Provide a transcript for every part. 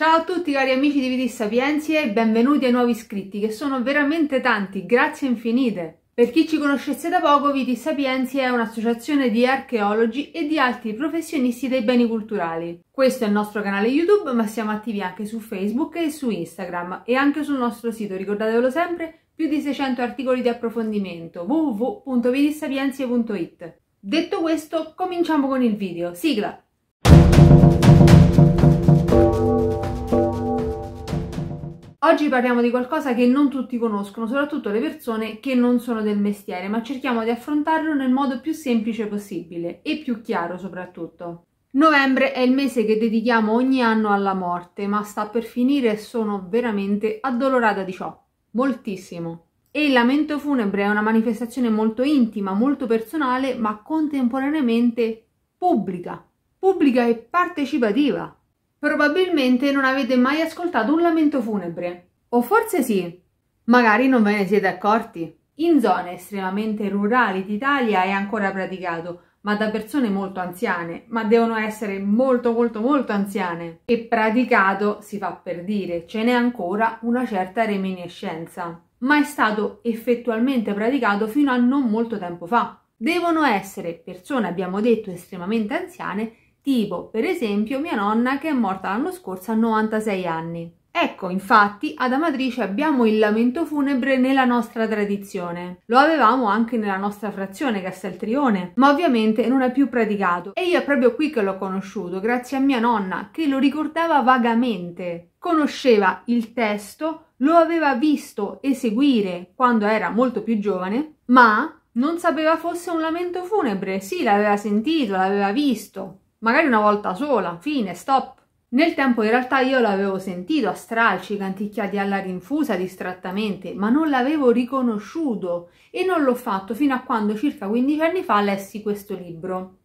Ciao a tutti cari amici di Vidi Sapienzi e benvenuti ai nuovi iscritti che sono veramente tanti, grazie infinite! Per chi ci conoscesse da poco, Viti Sapienzi è un'associazione di archeologi e di altri professionisti dei beni culturali. Questo è il nostro canale YouTube, ma siamo attivi anche su Facebook e su Instagram e anche sul nostro sito, ricordatevelo sempre, più di 600 articoli di approfondimento www.vitisapienzie.it. Detto questo, cominciamo con il video. Sigla! Oggi parliamo di qualcosa che non tutti conoscono, soprattutto le persone che non sono del mestiere, ma cerchiamo di affrontarlo nel modo più semplice possibile e più chiaro soprattutto. Novembre è il mese che dedichiamo ogni anno alla morte, ma sta per finire e sono veramente addolorata di ciò, moltissimo. E il lamento funebre è una manifestazione molto intima, molto personale, ma contemporaneamente pubblica, pubblica e partecipativa. Probabilmente non avete mai ascoltato un lamento funebre. O forse sì. Magari non ve ne siete accorti. In zone estremamente rurali d'Italia è ancora praticato, ma da persone molto anziane, ma devono essere molto molto molto anziane. E praticato si fa per dire, ce n'è ancora una certa reminiscenza, ma è stato effettualmente praticato fino a non molto tempo fa. Devono essere persone, abbiamo detto, estremamente anziane tipo per esempio mia nonna che è morta l'anno scorso a 96 anni. Ecco, infatti, ad Amatrice abbiamo il lamento funebre nella nostra tradizione. Lo avevamo anche nella nostra frazione Casteltrione, ma ovviamente non è più praticato. E io è proprio qui che l'ho conosciuto, grazie a mia nonna, che lo ricordava vagamente. Conosceva il testo, lo aveva visto eseguire quando era molto più giovane, ma non sapeva fosse un lamento funebre. Sì, l'aveva sentito, l'aveva visto, magari una volta sola, fine, stop. Nel tempo in realtà io l'avevo sentito a stralci, canticchiati alla rinfusa distrattamente, ma non l'avevo riconosciuto e non l'ho fatto fino a quando circa 15 anni fa lessi questo libro,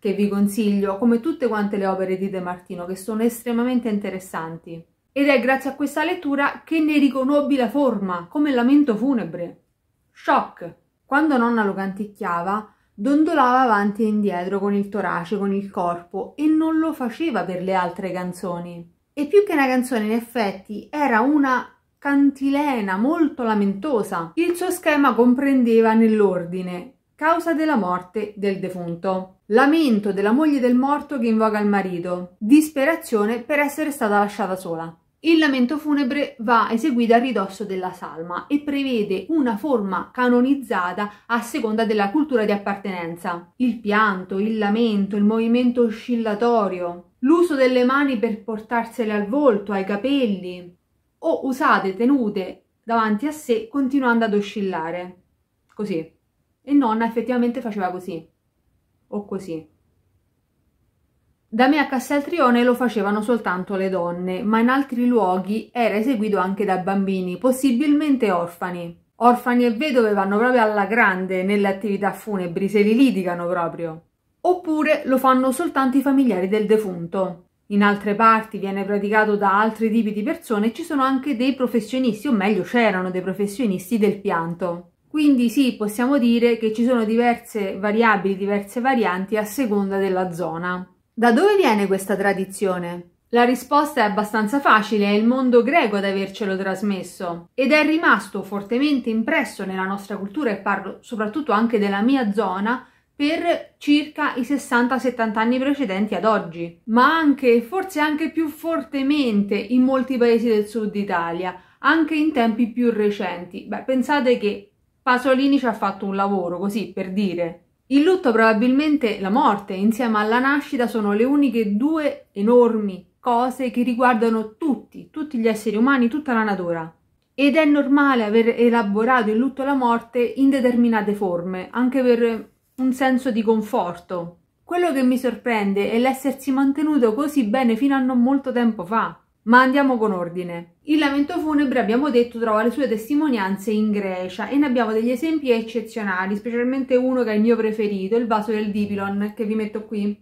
che vi consiglio, come tutte quante le opere di De Martino, che sono estremamente interessanti. Ed è grazie a questa lettura che ne riconobbi la forma, come lamento funebre. Shock! Quando nonna lo canticchiava, Dondolava avanti e indietro con il torace, con il corpo, e non lo faceva per le altre canzoni. E più che una canzone, in effetti, era una cantilena molto lamentosa. Il suo schema comprendeva nell'ordine causa della morte del defunto, lamento della moglie del morto che invoca il marito, disperazione per essere stata lasciata sola. Il lamento funebre va eseguito a ridosso della salma e prevede una forma canonizzata a seconda della cultura di appartenenza. Il pianto, il lamento, il movimento oscillatorio, l'uso delle mani per portarsele al volto, ai capelli, o usate tenute davanti a sé continuando ad oscillare. Così. E nonna effettivamente faceva così. O così. Da me a Casteltrione lo facevano soltanto le donne, ma in altri luoghi era eseguito anche da bambini, possibilmente orfani. Orfani e vedove vanno proprio alla grande nelle attività funebri, se li litigano proprio. Oppure lo fanno soltanto i familiari del defunto. In altre parti viene praticato da altri tipi di persone e ci sono anche dei professionisti, o meglio c'erano dei professionisti del pianto. Quindi sì, possiamo dire che ci sono diverse variabili, diverse varianti a seconda della zona. Da dove viene questa tradizione? La risposta è abbastanza facile, è il mondo greco ad avercelo trasmesso ed è rimasto fortemente impresso nella nostra cultura e parlo soprattutto anche della mia zona per circa i 60-70 anni precedenti ad oggi, ma anche, forse anche più fortemente in molti paesi del sud Italia, anche in tempi più recenti. Beh, pensate che Pasolini ci ha fatto un lavoro, così per dire. Il lutto probabilmente la morte insieme alla nascita sono le uniche due enormi cose che riguardano tutti, tutti gli esseri umani, tutta la natura. Ed è normale aver elaborato il lutto e la morte in determinate forme, anche per un senso di conforto. Quello che mi sorprende è l'essersi mantenuto così bene fino a non molto tempo fa. Ma andiamo con ordine. Il lamento funebre, abbiamo detto, trova le sue testimonianze in Grecia e ne abbiamo degli esempi eccezionali, specialmente uno che è il mio preferito, il vaso del Dipilon, che vi metto qui.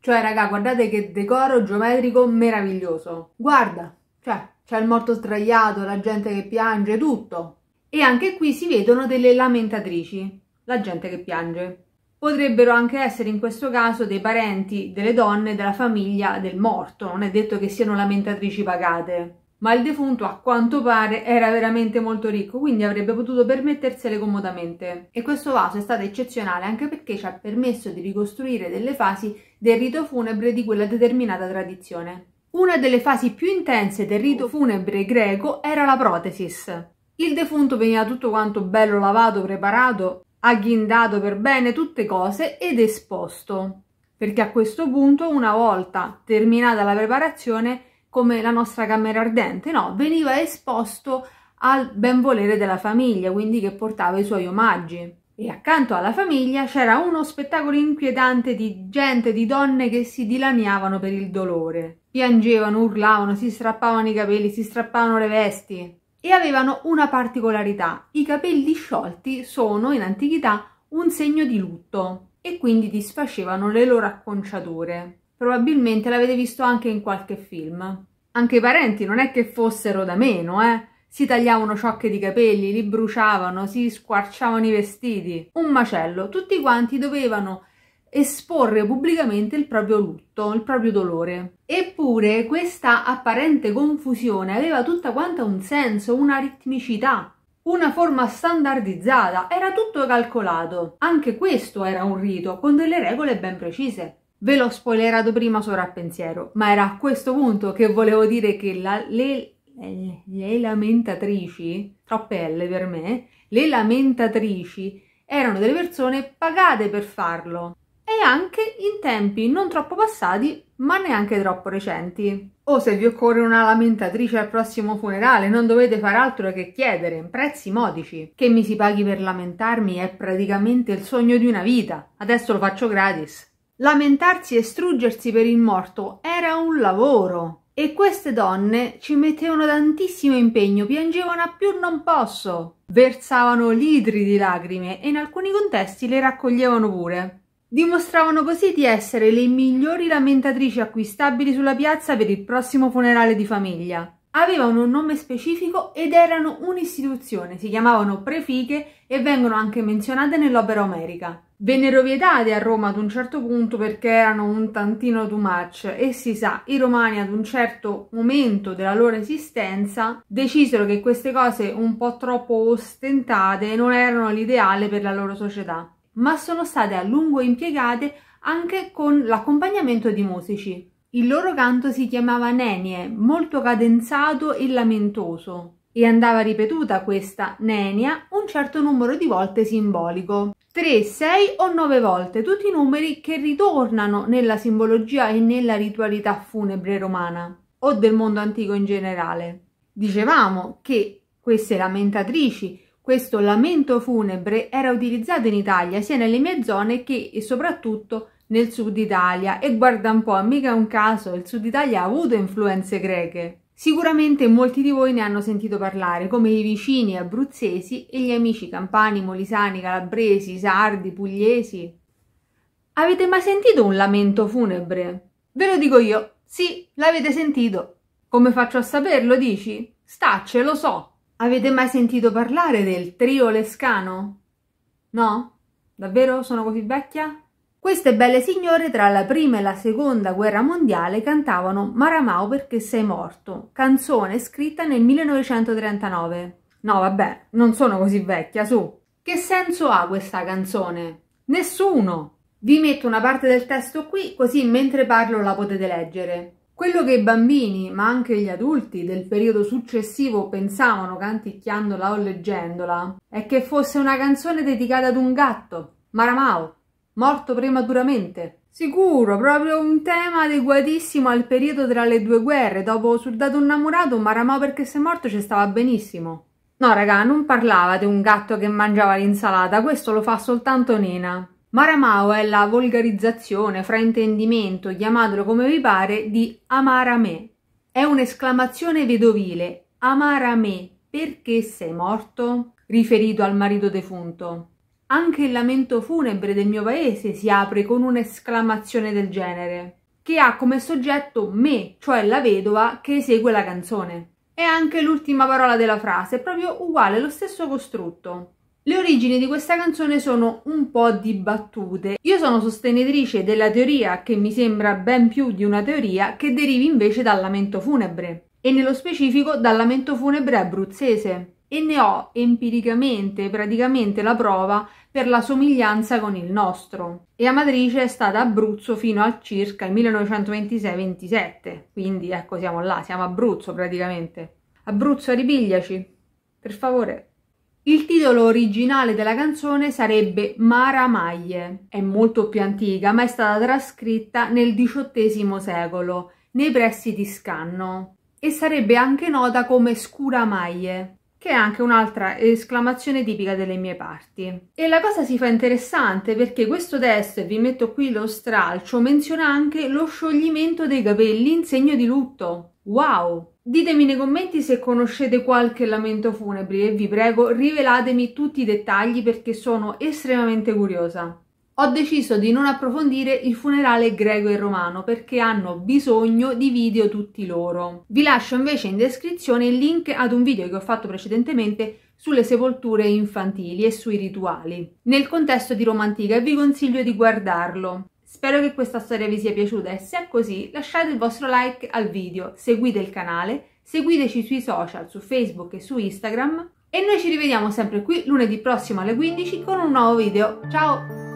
Cioè, raga, guardate che decoro geometrico meraviglioso. Guarda, cioè, c'è il morto sdraiato, la gente che piange, tutto. E anche qui si vedono delle lamentatrici, la gente che piange potrebbero anche essere in questo caso dei parenti delle donne della famiglia del morto, non è detto che siano lamentatrici pagate. Ma il defunto, a quanto pare, era veramente molto ricco, quindi avrebbe potuto permettersele comodamente. E questo vaso è stato eccezionale anche perché ci ha permesso di ricostruire delle fasi del rito funebre di quella determinata tradizione. Una delle fasi più intense del rito funebre greco era la protesis. Il defunto veniva tutto quanto bello lavato, preparato agghindato per bene tutte cose ed esposto, perché a questo punto, una volta terminata la preparazione, come la nostra camera ardente, no, veniva esposto al benvolere della famiglia, quindi che portava i suoi omaggi. E accanto alla famiglia c'era uno spettacolo inquietante di gente, di donne che si dilaniavano per il dolore. Piangevano, urlavano, si strappavano i capelli, si strappavano le vesti e avevano una particolarità. I capelli sciolti sono in antichità un segno di lutto e quindi disfacevano le loro acconciature. Probabilmente l'avete visto anche in qualche film. Anche i parenti non è che fossero da meno, eh? Si tagliavano ciocche di capelli, li bruciavano, si squarciavano i vestiti. Un macello, tutti quanti dovevano esporre pubblicamente il proprio lutto, il proprio dolore. Eppure questa apparente confusione aveva tutta quanta un senso, una ritmicità, una forma standardizzata, era tutto calcolato. Anche questo era un rito, con delle regole ben precise. Ve l'ho spoilerato prima sopra pensiero, ma era a questo punto che volevo dire che la, le, le, le lamentatrici, troppe L per me, le lamentatrici erano delle persone pagate per farlo e anche in tempi non troppo passati ma neanche troppo recenti. O oh, se vi occorre una lamentatrice al prossimo funerale non dovete far altro che chiedere in prezzi modici. Che mi si paghi per lamentarmi è praticamente il sogno di una vita. Adesso lo faccio gratis. Lamentarsi e struggersi per il morto era un lavoro. E queste donne ci mettevano tantissimo impegno, piangevano a più non posso. Versavano litri di lacrime e in alcuni contesti le raccoglievano pure. Dimostravano così di essere le migliori lamentatrici acquistabili sulla piazza per il prossimo funerale di famiglia. Avevano un nome specifico ed erano un'istituzione, si chiamavano prefiche e vengono anche menzionate nell'opera omerica. Vennero vietate a Roma ad un certo punto perché erano un tantino too much e si sa, i romani ad un certo momento della loro esistenza decisero che queste cose un po' troppo ostentate non erano l'ideale per la loro società ma sono state a lungo impiegate anche con l'accompagnamento di musici. Il loro canto si chiamava Nenie, molto cadenzato e lamentoso, e andava ripetuta questa Nenia un certo numero di volte simbolico. 3, 6 o 9 volte, tutti numeri che ritornano nella simbologia e nella ritualità funebre romana o del mondo antico in generale. Dicevamo che queste lamentatrici questo lamento funebre era utilizzato in Italia sia nelle mie zone che e soprattutto nel sud Italia e guarda un po', mica è un caso, il sud Italia ha avuto influenze greche. Sicuramente molti di voi ne hanno sentito parlare, come i vicini abruzzesi e gli amici campani, molisani, calabresi, sardi, pugliesi. Avete mai sentito un lamento funebre? Ve lo dico io, sì, l'avete sentito. Come faccio a saperlo, dici? Stacce, lo so. Avete mai sentito parlare del trio lescano? No? Davvero sono così vecchia? Queste belle signore tra la prima e la seconda guerra mondiale cantavano Maramau perché sei morto, canzone scritta nel 1939. No vabbè, non sono così vecchia, su. Che senso ha questa canzone? Nessuno! Vi metto una parte del testo qui così mentre parlo la potete leggere. Quello che i bambini, ma anche gli adulti del periodo successivo pensavano canticchiandola o leggendola, è che fosse una canzone dedicata ad un gatto, Maramao, morto prematuramente. Sicuro, proprio un tema adeguatissimo al periodo tra le due guerre. Dopo Soldato innamorato, Maramao perché se morto ci stava benissimo. No, raga, non parlava di un gatto che mangiava l'insalata, questo lo fa soltanto Nena. Maramao è la volgarizzazione, fraintendimento, chiamatelo come vi pare, di amara me. È un'esclamazione vedovile, amara me, perché sei morto? riferito al marito defunto. Anche il lamento funebre del mio paese si apre con un'esclamazione del genere, che ha come soggetto me, cioè la vedova che esegue la canzone. E anche l'ultima parola della frase è proprio uguale, lo stesso costrutto. Le origini di questa canzone sono un po' dibattute. Io sono sostenitrice della teoria, che mi sembra ben più di una teoria, che derivi invece dal lamento funebre, e nello specifico dal lamento funebre abruzzese. E ne ho empiricamente praticamente la prova per la somiglianza con il nostro. E Amatrice è stata Abruzzo fino al circa 1926-27, quindi ecco siamo là, siamo Abruzzo praticamente. Abruzzo ripigliaci, per favore. Il titolo originale della canzone sarebbe Mara Maglie. È molto più antica, ma è stata trascritta nel XVIII secolo, nei pressi di Scanno, e sarebbe anche nota come Scura Maglie, che è anche un'altra esclamazione tipica delle mie parti. E la cosa si fa interessante perché questo testo, e vi metto qui lo stralcio, menziona anche lo scioglimento dei capelli in segno di lutto. Wow! Ditemi nei commenti se conoscete qualche lamento funebre e vi prego rivelatemi tutti i dettagli perché sono estremamente curiosa. Ho deciso di non approfondire il funerale greco e romano perché hanno bisogno di video tutti loro. Vi lascio invece in descrizione il link ad un video che ho fatto precedentemente sulle sepolture infantili e sui rituali nel contesto di Roma antica e vi consiglio di guardarlo. Spero che questa storia vi sia piaciuta e se è così lasciate il vostro like al video, seguite il canale, seguiteci sui social, su Facebook e su Instagram e noi ci rivediamo sempre qui lunedì prossimo alle 15 con un nuovo video. Ciao!